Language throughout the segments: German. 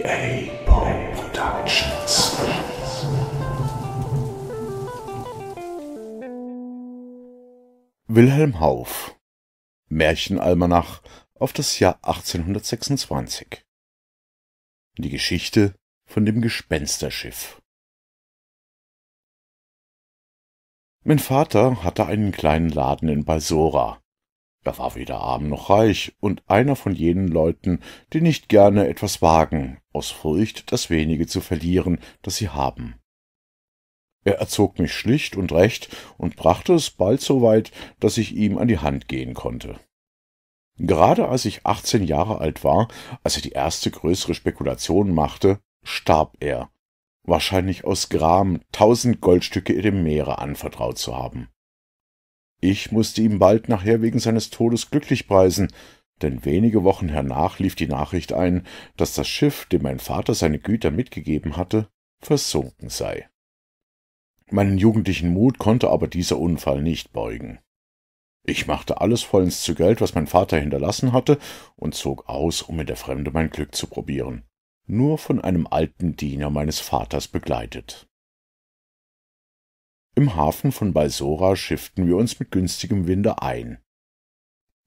GA Productions. Wilhelm Hauf Märchenalmanach auf das Jahr 1826 Die Geschichte von dem Gespensterschiff Mein Vater hatte einen kleinen Laden in Balsora, er war weder arm noch reich und einer von jenen Leuten, die nicht gerne etwas wagen, aus Furcht, das wenige zu verlieren, das sie haben. Er erzog mich schlicht und recht und brachte es bald so weit, dass ich ihm an die Hand gehen konnte. Gerade als ich achtzehn Jahre alt war, als er die erste größere Spekulation machte, starb er, wahrscheinlich aus Gram, tausend Goldstücke in dem Meere anvertraut zu haben. Ich musste ihm bald nachher wegen seines Todes glücklich preisen, denn wenige Wochen hernach lief die Nachricht ein, dass das Schiff, dem mein Vater seine Güter mitgegeben hatte, versunken sei. Meinen jugendlichen Mut konnte aber dieser Unfall nicht beugen. Ich machte alles vollends zu Geld, was mein Vater hinterlassen hatte, und zog aus, um in der Fremde mein Glück zu probieren, nur von einem alten Diener meines Vaters begleitet. Im Hafen von Balsora schifften wir uns mit günstigem Winde ein.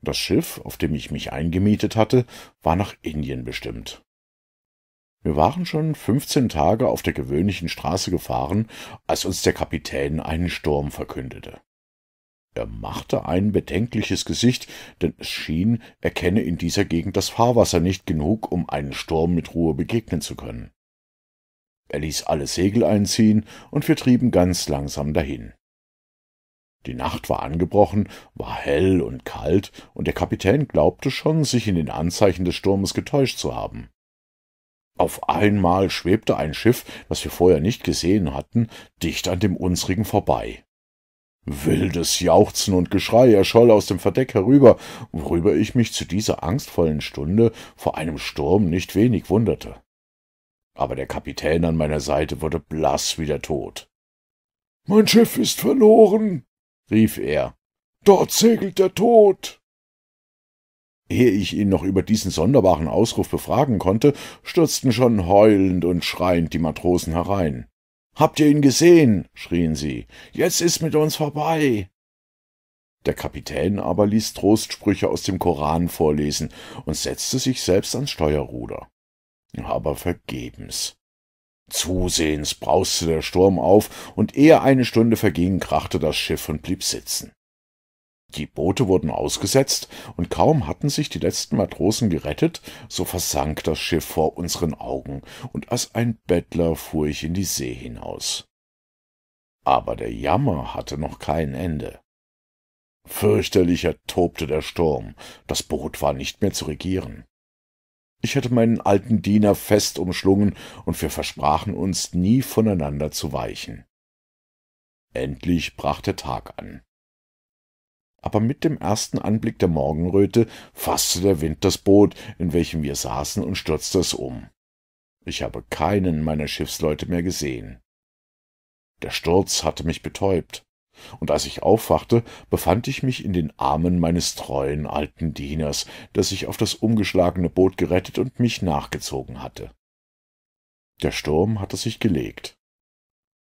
Das Schiff, auf dem ich mich eingemietet hatte, war nach Indien bestimmt. Wir waren schon fünfzehn Tage auf der gewöhnlichen Straße gefahren, als uns der Kapitän einen Sturm verkündete. Er machte ein bedenkliches Gesicht, denn es schien, er kenne in dieser Gegend das Fahrwasser nicht genug, um einem Sturm mit Ruhe begegnen zu können. Er ließ alle Segel einziehen, und wir trieben ganz langsam dahin. Die Nacht war angebrochen, war hell und kalt, und der Kapitän glaubte schon, sich in den Anzeichen des Sturmes getäuscht zu haben. Auf einmal schwebte ein Schiff, das wir vorher nicht gesehen hatten, dicht an dem unsrigen vorbei. Wildes Jauchzen und Geschrei erscholl aus dem Verdeck herüber, worüber ich mich zu dieser angstvollen Stunde vor einem Sturm nicht wenig wunderte aber der Kapitän an meiner Seite wurde blass wie der Tod. Mein Schiff ist verloren, rief er. Dort segelt der Tod. Ehe ich ihn noch über diesen sonderbaren Ausruf befragen konnte, stürzten schon heulend und schreiend die Matrosen herein. Habt ihr ihn gesehen? schrien sie. Jetzt ist mit uns vorbei. Der Kapitän aber ließ Trostsprüche aus dem Koran vorlesen und setzte sich selbst ans Steuerruder aber vergebens. Zusehends brauste der Sturm auf, und ehe eine Stunde verging, krachte das Schiff und blieb sitzen. Die Boote wurden ausgesetzt, und kaum hatten sich die letzten Matrosen gerettet, so versank das Schiff vor unseren Augen, und als ein Bettler fuhr ich in die See hinaus. Aber der Jammer hatte noch kein Ende. Fürchterlicher tobte der Sturm, das Boot war nicht mehr zu regieren. Ich hatte meinen alten Diener fest umschlungen, und wir versprachen uns, nie voneinander zu weichen. Endlich brach der Tag an. Aber mit dem ersten Anblick der Morgenröte fasste der Wind das Boot, in welchem wir saßen, und stürzte es um. Ich habe keinen meiner Schiffsleute mehr gesehen. Der Sturz hatte mich betäubt und als ich aufwachte, befand ich mich in den Armen meines treuen alten Dieners, der sich auf das umgeschlagene Boot gerettet und mich nachgezogen hatte. Der Sturm hatte sich gelegt.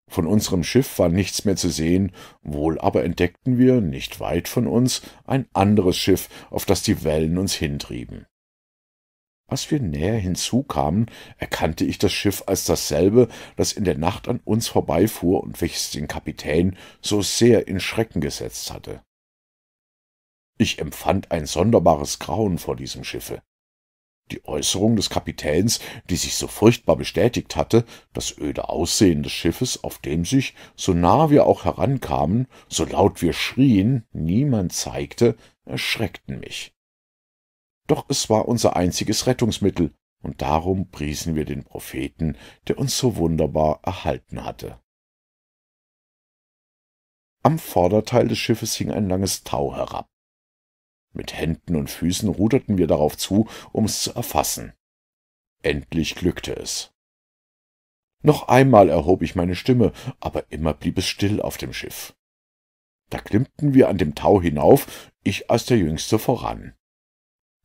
Von unserem Schiff war nichts mehr zu sehen, wohl aber entdeckten wir, nicht weit von uns, ein anderes Schiff, auf das die Wellen uns hintrieben. Als wir näher hinzukamen, erkannte ich das Schiff als dasselbe, das in der Nacht an uns vorbeifuhr und welches den Kapitän so sehr in Schrecken gesetzt hatte. Ich empfand ein sonderbares Grauen vor diesem Schiffe. Die Äußerung des Kapitäns, die sich so furchtbar bestätigt hatte, das öde Aussehen des Schiffes, auf dem sich, so nah wir auch herankamen, so laut wir schrien, niemand zeigte, erschreckten mich. Doch es war unser einziges Rettungsmittel, und darum priesen wir den Propheten, der uns so wunderbar erhalten hatte. Am Vorderteil des Schiffes hing ein langes Tau herab. Mit Händen und Füßen ruderten wir darauf zu, um es zu erfassen. Endlich glückte es. Noch einmal erhob ich meine Stimme, aber immer blieb es still auf dem Schiff. Da klimmten wir an dem Tau hinauf, ich als der Jüngste voran.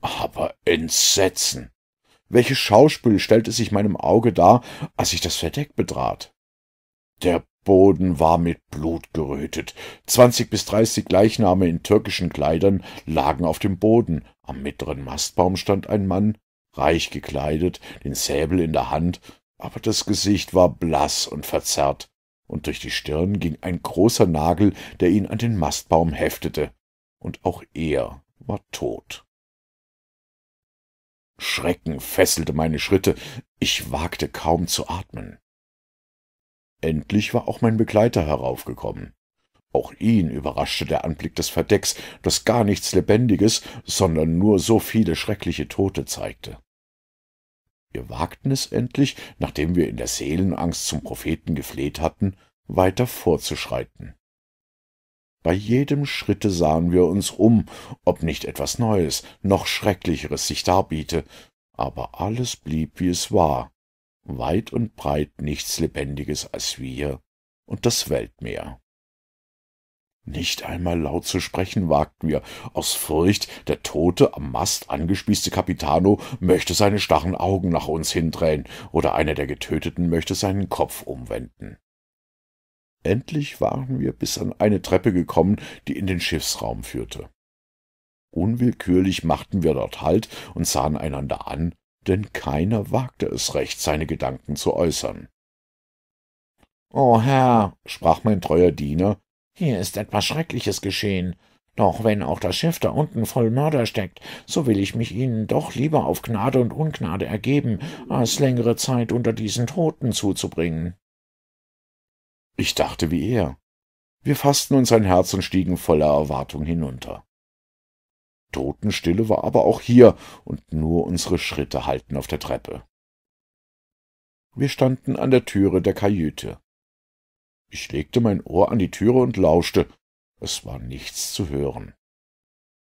Aber Entsetzen! Welches Schauspiel stellte sich meinem Auge dar, als ich das Verdeck betrat? Der Boden war mit Blut gerötet. Zwanzig bis dreißig Leichname in türkischen Kleidern lagen auf dem Boden. Am mittleren Mastbaum stand ein Mann, reich gekleidet, den Säbel in der Hand, aber das Gesicht war blass und verzerrt, und durch die Stirn ging ein großer Nagel, der ihn an den Mastbaum heftete, und auch er war tot. Schrecken fesselte meine Schritte, ich wagte kaum zu atmen. Endlich war auch mein Begleiter heraufgekommen. Auch ihn überraschte der Anblick des Verdecks, das gar nichts Lebendiges, sondern nur so viele schreckliche Tote zeigte. Wir wagten es endlich, nachdem wir in der Seelenangst zum Propheten gefleht hatten, weiter vorzuschreiten. Bei jedem Schritte sahen wir uns um, ob nicht etwas Neues, noch Schrecklicheres sich darbiete, aber alles blieb, wie es war, weit und breit nichts Lebendiges als wir und das Weltmeer. Nicht einmal laut zu sprechen wagten wir, aus Furcht, der tote, am Mast angespießte Capitano möchte seine starren Augen nach uns hindrehen, oder einer der Getöteten möchte seinen Kopf umwenden. Endlich waren wir bis an eine Treppe gekommen, die in den Schiffsraum führte. Unwillkürlich machten wir dort Halt und sahen einander an, denn keiner wagte es recht, seine Gedanken zu äußern. O oh, Herr, sprach mein treuer Diener, hier ist etwas Schreckliches geschehen. Doch wenn auch das Schiff da unten voll Mörder steckt, so will ich mich Ihnen doch lieber auf Gnade und Ungnade ergeben, als längere Zeit unter diesen Toten zuzubringen. Ich dachte wie er. Wir fassten uns ein Herz und stiegen voller Erwartung hinunter. Totenstille war aber auch hier, und nur unsere Schritte hallten auf der Treppe. Wir standen an der Türe der Kajüte. Ich legte mein Ohr an die Türe und lauschte. Es war nichts zu hören.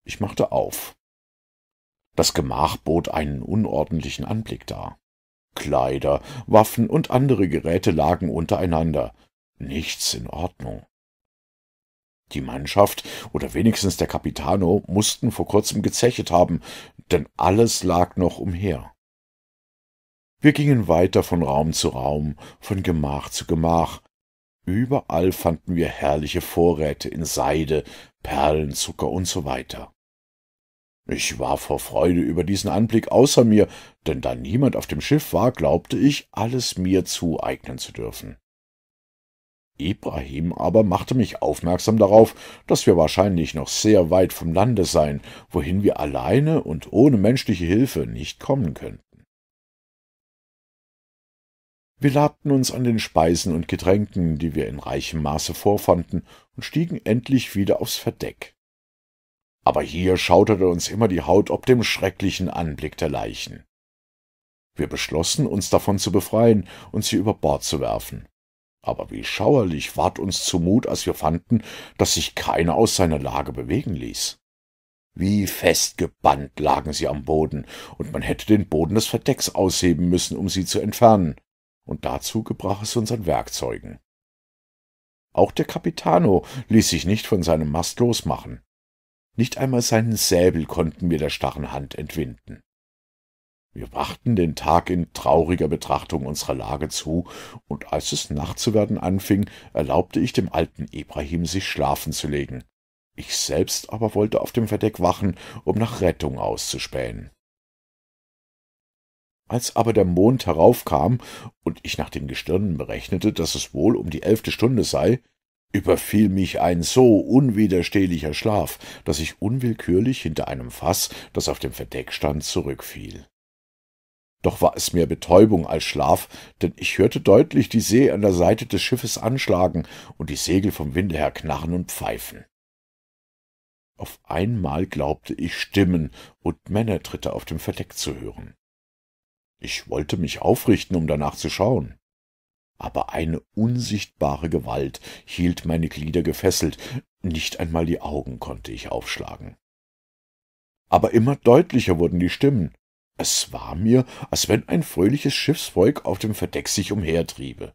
Ich machte auf. Das Gemach bot einen unordentlichen Anblick dar. Kleider, Waffen und andere Geräte lagen untereinander, nichts in Ordnung. Die Mannschaft oder wenigstens der Capitano mussten vor kurzem gezechet haben, denn alles lag noch umher. Wir gingen weiter von Raum zu Raum, von Gemach zu Gemach. Überall fanden wir herrliche Vorräte in Seide, Perlen, Zucker und so weiter. Ich war vor Freude über diesen Anblick außer mir, denn da niemand auf dem Schiff war, glaubte ich, alles mir zueignen zu dürfen. Ibrahim aber machte mich aufmerksam darauf, dass wir wahrscheinlich noch sehr weit vom Lande seien, wohin wir alleine und ohne menschliche Hilfe nicht kommen könnten. Wir labten uns an den Speisen und Getränken, die wir in reichem Maße vorfanden, und stiegen endlich wieder aufs Verdeck. Aber hier schauderte uns immer die Haut ob dem schrecklichen Anblick der Leichen. Wir beschlossen, uns davon zu befreien und sie über Bord zu werfen. Aber wie schauerlich ward uns zumut, als wir fanden, daß sich keiner aus seiner Lage bewegen ließ. Wie festgebannt lagen sie am Boden, und man hätte den Boden des Verdecks ausheben müssen, um sie zu entfernen, und dazu gebrach es uns an Werkzeugen. Auch der Capitano ließ sich nicht von seinem Mast losmachen. Nicht einmal seinen Säbel konnten wir der starren Hand entwinden. Wir brachten den Tag in trauriger Betrachtung unserer Lage zu, und als es Nacht zu werden anfing, erlaubte ich dem alten Ibrahim, sich schlafen zu legen. Ich selbst aber wollte auf dem Verdeck wachen, um nach Rettung auszuspähen. Als aber der Mond heraufkam und ich nach den Gestirnen berechnete, dass es wohl um die elfte Stunde sei, überfiel mich ein so unwiderstehlicher Schlaf, dass ich unwillkürlich hinter einem Fass, das auf dem Verdeck stand, zurückfiel. Doch war es mehr Betäubung als Schlaf, denn ich hörte deutlich die See an der Seite des Schiffes anschlagen und die Segel vom Winde her knarren und pfeifen. Auf einmal glaubte ich Stimmen und Männertritte auf dem Verdeck zu hören. Ich wollte mich aufrichten, um danach zu schauen. Aber eine unsichtbare Gewalt hielt meine Glieder gefesselt, nicht einmal die Augen konnte ich aufschlagen. Aber immer deutlicher wurden die Stimmen. Es war mir, als wenn ein fröhliches Schiffsvolk auf dem Verdeck sich umhertriebe.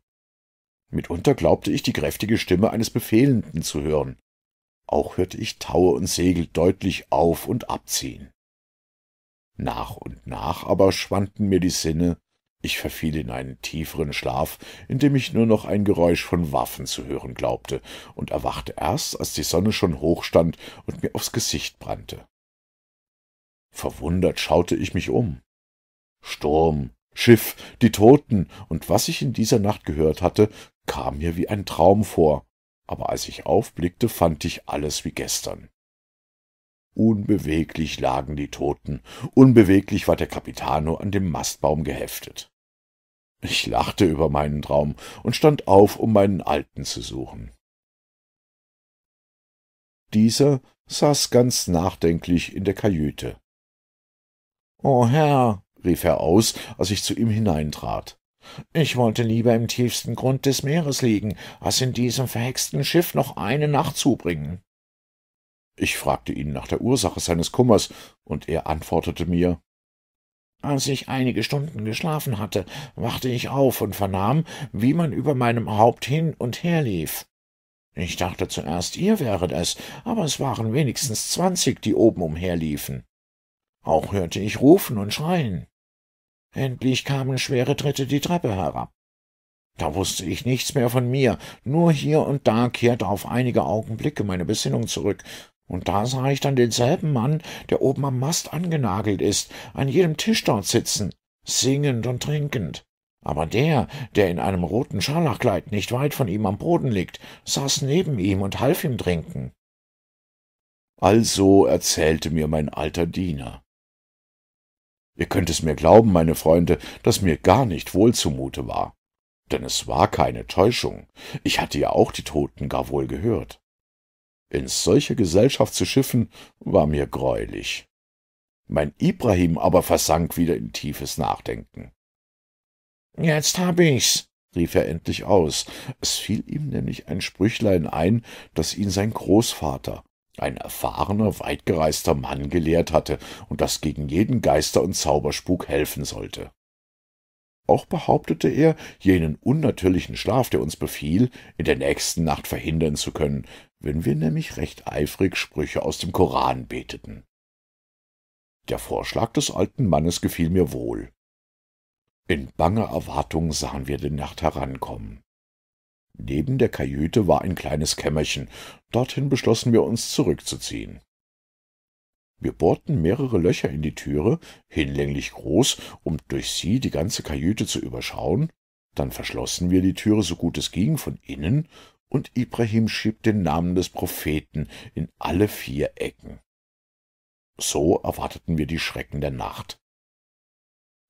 Mitunter glaubte ich, die kräftige Stimme eines Befehlenden zu hören. Auch hörte ich Taue und Segel deutlich auf- und abziehen. Nach und nach aber schwanden mir die Sinne, ich verfiel in einen tieferen Schlaf, in dem ich nur noch ein Geräusch von Waffen zu hören glaubte, und erwachte erst, als die Sonne schon hoch stand und mir aufs Gesicht brannte. Verwundert schaute ich mich um. Sturm, Schiff, die Toten und was ich in dieser Nacht gehört hatte, kam mir wie ein Traum vor, aber als ich aufblickte, fand ich alles wie gestern. Unbeweglich lagen die Toten, unbeweglich war der Capitano an dem Mastbaum geheftet. Ich lachte über meinen Traum und stand auf, um meinen Alten zu suchen. Dieser saß ganz nachdenklich in der Kajüte. O oh, Herr, rief er aus, als ich zu ihm hineintrat. Ich wollte lieber im tiefsten Grund des Meeres liegen, als in diesem verhexten Schiff noch eine Nacht zubringen. Ich fragte ihn nach der Ursache seines Kummers, und er antwortete mir als ich einige Stunden geschlafen hatte, wachte ich auf und vernahm, wie man über meinem Haupt hin und her lief. Ich dachte zuerst, ihr wäret es, aber es waren wenigstens zwanzig, die oben umherliefen. Auch hörte ich rufen und schreien. Endlich kamen schwere Tritte die Treppe herab. Da wusste ich nichts mehr von mir, nur hier und da kehrte auf einige Augenblicke meine Besinnung zurück, und da sah ich dann denselben Mann, der oben am Mast angenagelt ist, an jedem Tisch dort sitzen, singend und trinkend. Aber der, der in einem roten Scharlachkleid nicht weit von ihm am Boden liegt, saß neben ihm und half ihm trinken. Also erzählte mir mein alter Diener, Ihr könnt es mir glauben, meine Freunde, dass mir gar nicht wohl zumute war. Denn es war keine Täuschung. Ich hatte ja auch die Toten gar wohl gehört. In solche Gesellschaft zu schiffen, war mir greulich. Mein Ibrahim aber versank wieder in tiefes Nachdenken. »Jetzt hab ich's«, rief er endlich aus. Es fiel ihm nämlich ein Sprüchlein ein, das ihn sein Großvater ein erfahrener, weitgereister Mann gelehrt hatte und das gegen jeden Geister- und Zauberspuk helfen sollte. Auch behauptete er, jenen unnatürlichen Schlaf, der uns befiel, in der nächsten Nacht verhindern zu können, wenn wir nämlich recht eifrig Sprüche aus dem Koran beteten. Der Vorschlag des alten Mannes gefiel mir wohl. In banger Erwartung sahen wir die Nacht herankommen. Neben der Kajüte war ein kleines Kämmerchen. Dorthin beschlossen wir uns zurückzuziehen. Wir bohrten mehrere Löcher in die Türe, hinlänglich groß, um durch sie die ganze Kajüte zu überschauen. Dann verschlossen wir die Türe so gut es ging von innen, und Ibrahim schrieb den Namen des Propheten in alle vier Ecken. So erwarteten wir die Schrecken der Nacht.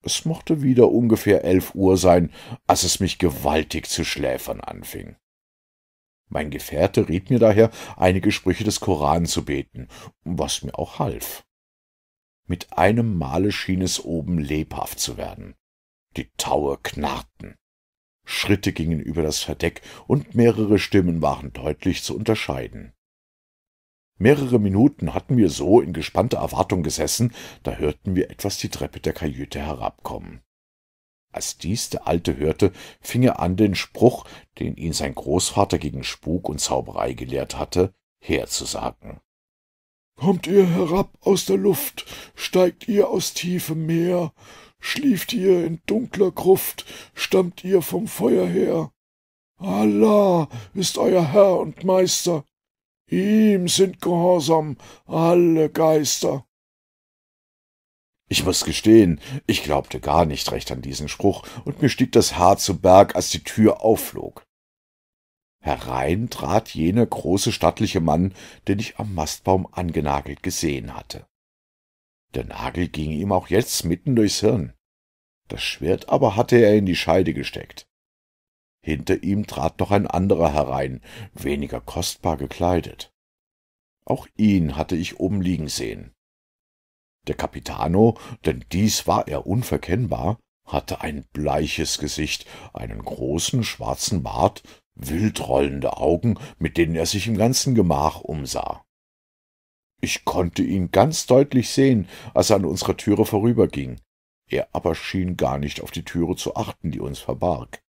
Es mochte wieder ungefähr elf Uhr sein, als es mich gewaltig zu schläfern anfing. Mein Gefährte riet mir daher, einige Sprüche des Koran zu beten, was mir auch half. Mit einem Male schien es oben lebhaft zu werden. Die Taue knarrten. Schritte gingen über das Verdeck und mehrere Stimmen waren deutlich zu unterscheiden. Mehrere Minuten hatten wir so in gespannter Erwartung gesessen, da hörten wir etwas die Treppe der Kajüte herabkommen. Als dies der Alte hörte, fing er an, den Spruch, den ihn sein Großvater gegen Spuk und Zauberei gelehrt hatte, herzusagen. Kommt ihr herab aus der Luft, steigt ihr aus tiefem Meer, schlieft ihr in dunkler Gruft, stammt ihr vom Feuer her. Allah ist euer Herr und Meister, ihm sind gehorsam alle Geister. Ich muss gestehen, ich glaubte gar nicht recht an diesen Spruch, und mir stieg das Haar zu Berg, als die Tür aufflog. Herein trat jener große stattliche Mann, den ich am Mastbaum angenagelt gesehen hatte. Der Nagel ging ihm auch jetzt mitten durchs Hirn. Das Schwert aber hatte er in die Scheide gesteckt. Hinter ihm trat noch ein anderer herein, weniger kostbar gekleidet. Auch ihn hatte ich oben liegen sehen. Der Capitano, denn dies war er unverkennbar, hatte ein bleiches Gesicht, einen großen schwarzen Bart, wildrollende Augen, mit denen er sich im ganzen Gemach umsah. Ich konnte ihn ganz deutlich sehen, als er an unserer Türe vorüberging. Er aber schien gar nicht auf die Türe zu achten, die uns verbarg.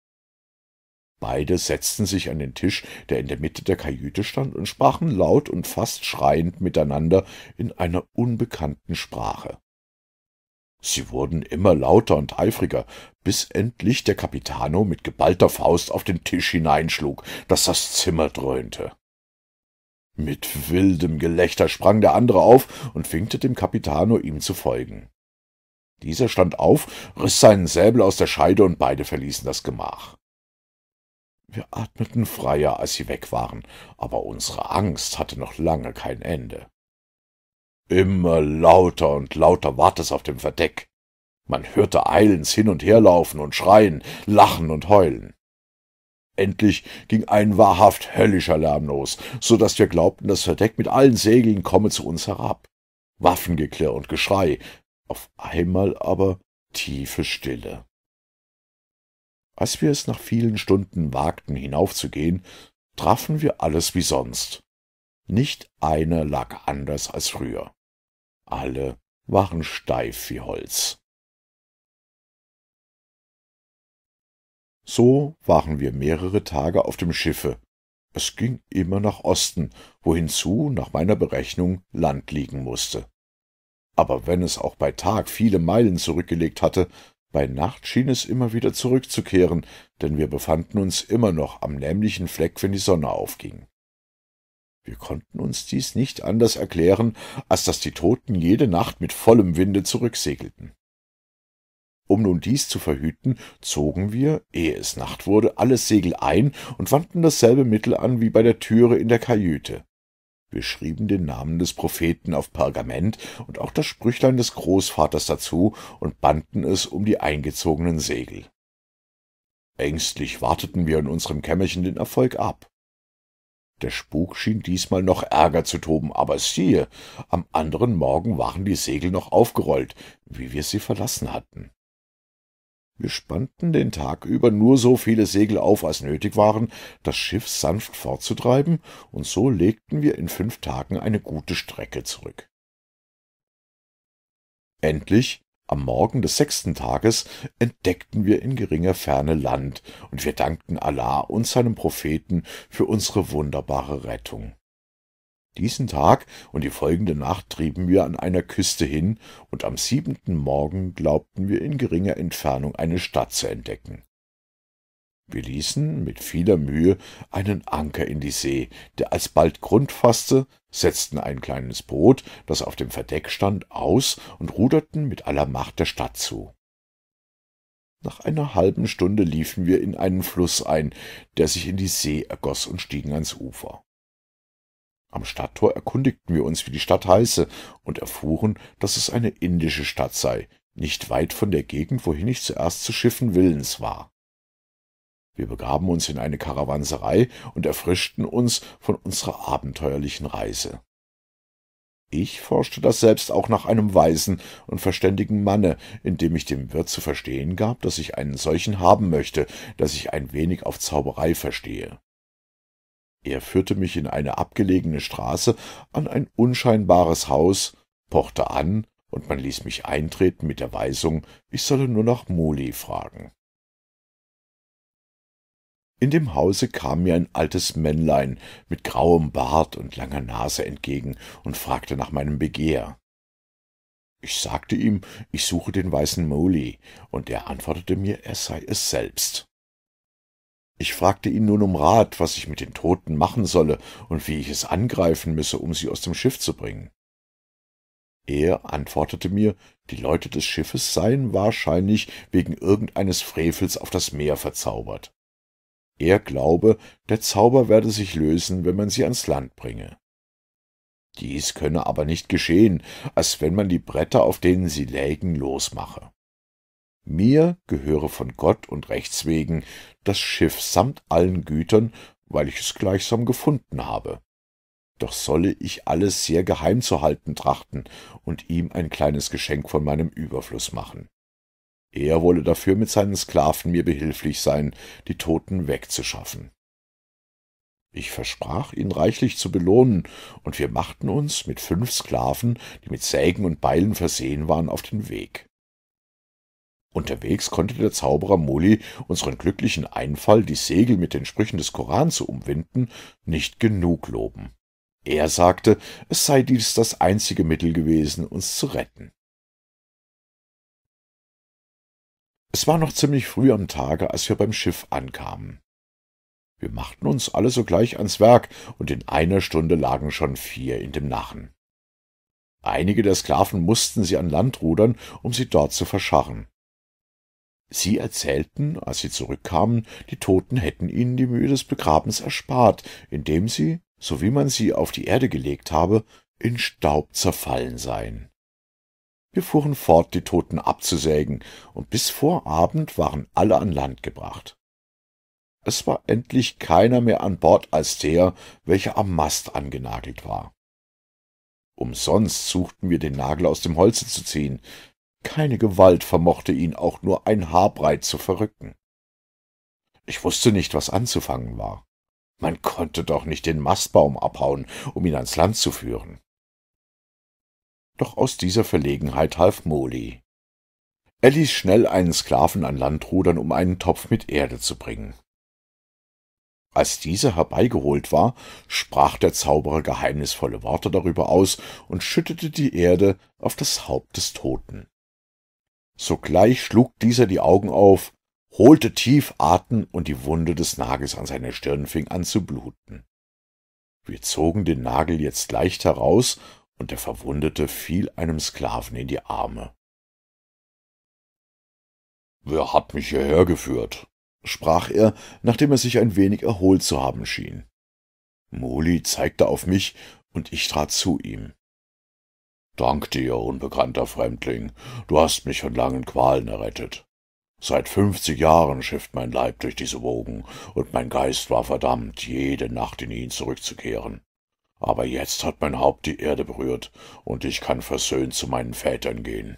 Beide setzten sich an den Tisch, der in der Mitte der Kajüte stand, und sprachen laut und fast schreiend miteinander in einer unbekannten Sprache. Sie wurden immer lauter und eifriger, bis endlich der Capitano mit geballter Faust auf den Tisch hineinschlug, daß das Zimmer dröhnte. Mit wildem Gelächter sprang der andere auf und winkte dem Capitano, ihm zu folgen. Dieser stand auf, riss seinen Säbel aus der Scheide und beide verließen das Gemach. Wir atmeten freier, als sie weg waren, aber unsere Angst hatte noch lange kein Ende. Immer lauter und lauter ward es auf dem Verdeck. Man hörte eilends hin und her laufen und schreien, lachen und heulen. Endlich ging ein wahrhaft höllischer Lärm los, so daß wir glaubten, das Verdeck mit allen Segeln komme zu uns herab. Waffengeklirr und Geschrei, auf einmal aber tiefe Stille. Als wir es nach vielen Stunden wagten, hinaufzugehen, trafen wir alles wie sonst. Nicht einer lag anders als früher. Alle waren steif wie Holz. So waren wir mehrere Tage auf dem Schiffe. Es ging immer nach Osten, wohinzu nach meiner Berechnung Land liegen mußte. Aber wenn es auch bei Tag viele Meilen zurückgelegt hatte, bei Nacht schien es immer wieder zurückzukehren, denn wir befanden uns immer noch am nämlichen Fleck, wenn die Sonne aufging. Wir konnten uns dies nicht anders erklären, als dass die Toten jede Nacht mit vollem Winde zurücksegelten. Um nun dies zu verhüten, zogen wir, ehe es Nacht wurde, alle Segel ein und wandten dasselbe Mittel an wie bei der Türe in der Kajüte. Wir schrieben den Namen des Propheten auf Pergament und auch das Sprüchlein des Großvaters dazu und banden es um die eingezogenen Segel. Ängstlich warteten wir in unserem Kämmerchen den Erfolg ab. Der Spuk schien diesmal noch ärger zu toben, aber siehe, am anderen Morgen waren die Segel noch aufgerollt, wie wir sie verlassen hatten. Wir spannten den Tag über nur so viele Segel auf, als nötig waren, das Schiff sanft fortzutreiben, und so legten wir in fünf Tagen eine gute Strecke zurück. Endlich, am Morgen des sechsten Tages, entdeckten wir in geringer Ferne Land, und wir dankten Allah und seinem Propheten für unsere wunderbare Rettung. Diesen Tag und die folgende Nacht trieben wir an einer Küste hin, und am siebenten Morgen glaubten wir in geringer Entfernung eine Stadt zu entdecken. Wir ließen mit vieler Mühe einen Anker in die See, der alsbald Grund fasste, setzten ein kleines Boot, das auf dem Verdeck stand, aus und ruderten mit aller Macht der Stadt zu. Nach einer halben Stunde liefen wir in einen Fluss ein, der sich in die See ergoß und stiegen ans Ufer. Am Stadttor erkundigten wir uns, wie die Stadt heiße, und erfuhren, dass es eine indische Stadt sei, nicht weit von der Gegend, wohin ich zuerst zu schiffen willens war. Wir begaben uns in eine Karawanserei und erfrischten uns von unserer abenteuerlichen Reise. Ich forschte das selbst auch nach einem weisen und verständigen Manne, indem ich dem Wirt zu verstehen gab, dass ich einen solchen haben möchte, dass ich ein wenig auf Zauberei verstehe. Er führte mich in eine abgelegene Straße an ein unscheinbares Haus, pochte an, und man ließ mich eintreten mit der Weisung, ich solle nur nach Moli fragen. In dem Hause kam mir ein altes Männlein mit grauem Bart und langer Nase entgegen und fragte nach meinem Begehr. Ich sagte ihm, ich suche den weißen Moli, und er antwortete mir, er sei es selbst. Ich fragte ihn nun um Rat, was ich mit den Toten machen solle und wie ich es angreifen müsse, um sie aus dem Schiff zu bringen. Er antwortete mir, die Leute des Schiffes seien wahrscheinlich wegen irgendeines Frevels auf das Meer verzaubert. Er glaube, der Zauber werde sich lösen, wenn man sie ans Land bringe. Dies könne aber nicht geschehen, als wenn man die Bretter, auf denen sie lägen, losmache. Mir gehöre von Gott und Rechts wegen das Schiff samt allen Gütern, weil ich es gleichsam gefunden habe. Doch solle ich alles sehr geheim zu halten trachten und ihm ein kleines Geschenk von meinem Überfluss machen. Er wolle dafür mit seinen Sklaven mir behilflich sein, die Toten wegzuschaffen. Ich versprach, ihn reichlich zu belohnen, und wir machten uns mit fünf Sklaven, die mit Sägen und Beilen versehen waren, auf den Weg. Unterwegs konnte der Zauberer Muli unseren glücklichen Einfall, die Segel mit den Sprüchen des Koran zu umwinden, nicht genug loben. Er sagte, es sei dies das einzige Mittel gewesen, uns zu retten. Es war noch ziemlich früh am Tage, als wir beim Schiff ankamen. Wir machten uns alle sogleich ans Werk, und in einer Stunde lagen schon vier in dem Nachen. Einige der Sklaven mussten sie an Land rudern, um sie dort zu verscharren. Sie erzählten, als sie zurückkamen, die Toten hätten ihnen die Mühe des Begrabens erspart, indem sie, so wie man sie auf die Erde gelegt habe, in Staub zerfallen seien. Wir fuhren fort, die Toten abzusägen, und bis vor Abend waren alle an Land gebracht. Es war endlich keiner mehr an Bord als der, welcher am Mast angenagelt war. Umsonst suchten wir den Nagel aus dem Holze zu ziehen, keine Gewalt vermochte ihn auch nur ein Haarbreit zu verrücken. Ich wusste nicht, was anzufangen war. Man konnte doch nicht den Mastbaum abhauen, um ihn ans Land zu führen. Doch aus dieser Verlegenheit half Moli. Er ließ schnell einen Sklaven an Land rudern, um einen Topf mit Erde zu bringen. Als dieser herbeigeholt war, sprach der Zauberer geheimnisvolle Worte darüber aus und schüttete die Erde auf das Haupt des Toten. Sogleich schlug dieser die Augen auf, holte tief Atem und die Wunde des Nagels an seiner Stirn fing an zu bluten. Wir zogen den Nagel jetzt leicht heraus, und der Verwundete fiel einem Sklaven in die Arme. Wer hat mich hierher geführt? sprach er, nachdem er sich ein wenig erholt zu haben schien. Moli zeigte auf mich, und ich trat zu ihm. Dank dir, unbekannter Fremdling, du hast mich von langen Qualen errettet. Seit fünfzig Jahren schifft mein Leib durch diese Wogen, und mein Geist war verdammt, jede Nacht in ihn zurückzukehren. Aber jetzt hat mein Haupt die Erde berührt, und ich kann versöhnt zu meinen Vätern gehen.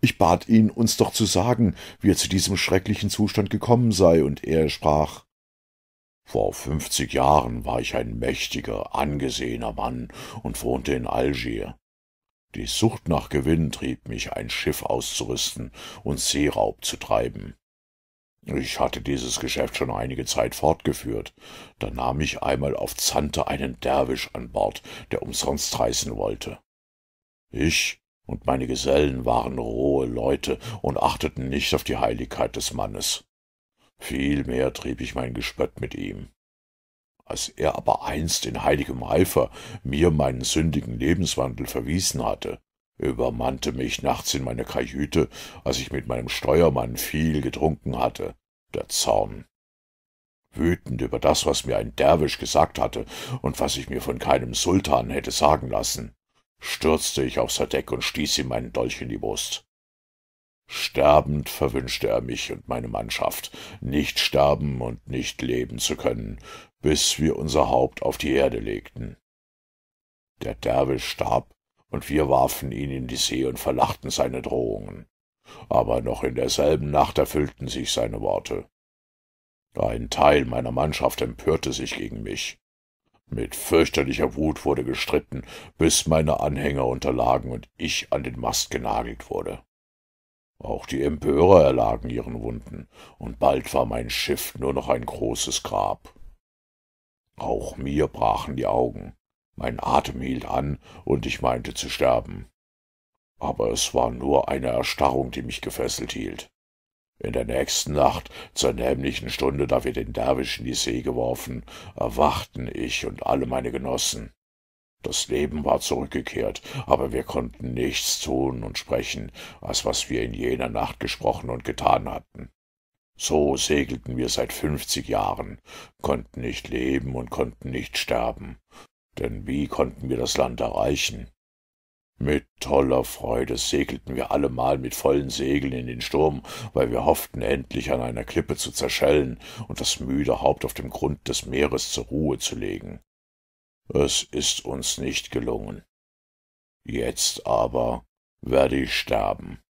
Ich bat ihn, uns doch zu sagen, wie er zu diesem schrecklichen Zustand gekommen sei, und er sprach vor fünfzig Jahren war ich ein mächtiger, angesehener Mann und wohnte in Algier. Die Sucht nach Gewinn trieb mich, ein Schiff auszurüsten und Seeraub zu treiben. Ich hatte dieses Geschäft schon einige Zeit fortgeführt. Da nahm ich einmal auf Zante einen Derwisch an Bord, der umsonst reisen wollte. Ich und meine Gesellen waren rohe Leute und achteten nicht auf die Heiligkeit des Mannes. Vielmehr trieb ich mein Gespött mit ihm. Als er aber einst in heiligem Eifer mir meinen sündigen Lebenswandel verwiesen hatte, übermannte mich nachts in meiner Kajüte, als ich mit meinem Steuermann viel getrunken hatte, der Zorn. Wütend über das, was mir ein Derwisch gesagt hatte und was ich mir von keinem Sultan hätte sagen lassen, stürzte ich aufs Verdeck und stieß ihm meinen Dolch in die Brust. Sterbend verwünschte er mich und meine Mannschaft, nicht sterben und nicht leben zu können, bis wir unser Haupt auf die Erde legten. Der Derwisch starb, und wir warfen ihn in die See und verlachten seine Drohungen. Aber noch in derselben Nacht erfüllten sich seine Worte. Ein Teil meiner Mannschaft empörte sich gegen mich. Mit fürchterlicher Wut wurde gestritten, bis meine Anhänger unterlagen und ich an den Mast genagelt wurde. Auch die Empörer erlagen ihren Wunden, und bald war mein Schiff nur noch ein großes Grab. Auch mir brachen die Augen, mein Atem hielt an, und ich meinte zu sterben. Aber es war nur eine Erstarrung, die mich gefesselt hielt. In der nächsten Nacht, zur nämlichen Stunde, da wir den Derwisch in die See geworfen, erwachten ich und alle meine Genossen. Das Leben war zurückgekehrt, aber wir konnten nichts tun und sprechen, als was wir in jener Nacht gesprochen und getan hatten. So segelten wir seit fünfzig Jahren, konnten nicht leben und konnten nicht sterben. Denn wie konnten wir das Land erreichen? Mit toller Freude segelten wir allemal mit vollen Segeln in den Sturm, weil wir hofften, endlich an einer Klippe zu zerschellen und das müde Haupt auf dem Grund des Meeres zur Ruhe zu legen. Es ist uns nicht gelungen. Jetzt aber werde ich sterben.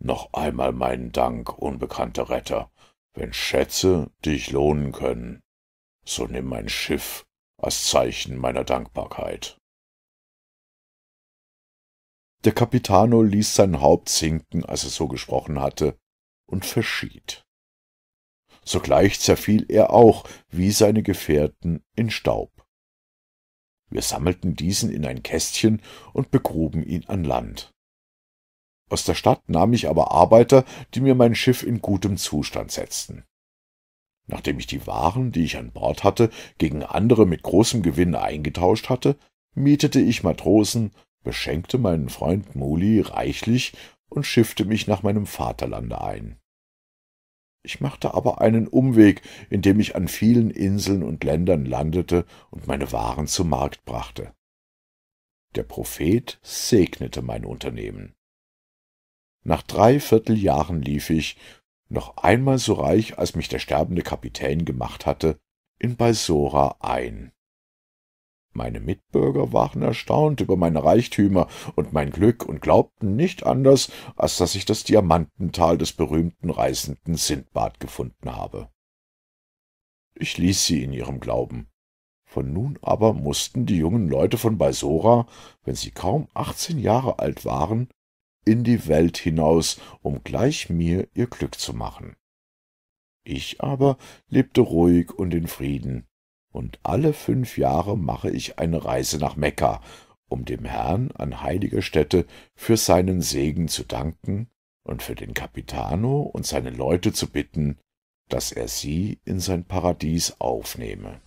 Noch einmal meinen Dank, unbekannter Retter. Wenn Schätze dich lohnen können, so nimm mein Schiff als Zeichen meiner Dankbarkeit. Der Capitano ließ sein Haupt sinken, als er so gesprochen hatte, und verschied. Sogleich zerfiel er auch, wie seine Gefährten, in Staub. Wir sammelten diesen in ein Kästchen und begruben ihn an Land. Aus der Stadt nahm ich aber Arbeiter, die mir mein Schiff in gutem Zustand setzten. Nachdem ich die Waren, die ich an Bord hatte, gegen andere mit großem Gewinn eingetauscht hatte, mietete ich Matrosen, beschenkte meinen Freund Muli reichlich und schiffte mich nach meinem Vaterlande ein. Ich machte aber einen Umweg, indem ich an vielen Inseln und Ländern landete und meine Waren zum Markt brachte. Der Prophet segnete mein Unternehmen. Nach drei Vierteljahren lief ich, noch einmal so reich, als mich der sterbende Kapitän gemacht hatte, in Balsora ein. Meine Mitbürger waren erstaunt über meine Reichtümer und mein Glück und glaubten nicht anders, als dass ich das Diamantental des berühmten reisenden Sindbad gefunden habe. Ich ließ sie in ihrem Glauben. Von nun aber mussten die jungen Leute von Balsora, wenn sie kaum achtzehn Jahre alt waren, in die Welt hinaus, um gleich mir ihr Glück zu machen. Ich aber lebte ruhig und in Frieden, und alle fünf Jahre mache ich eine Reise nach Mekka, um dem Herrn an heiliger Stätte für seinen Segen zu danken und für den Capitano und seine Leute zu bitten, dass er sie in sein Paradies aufnehme.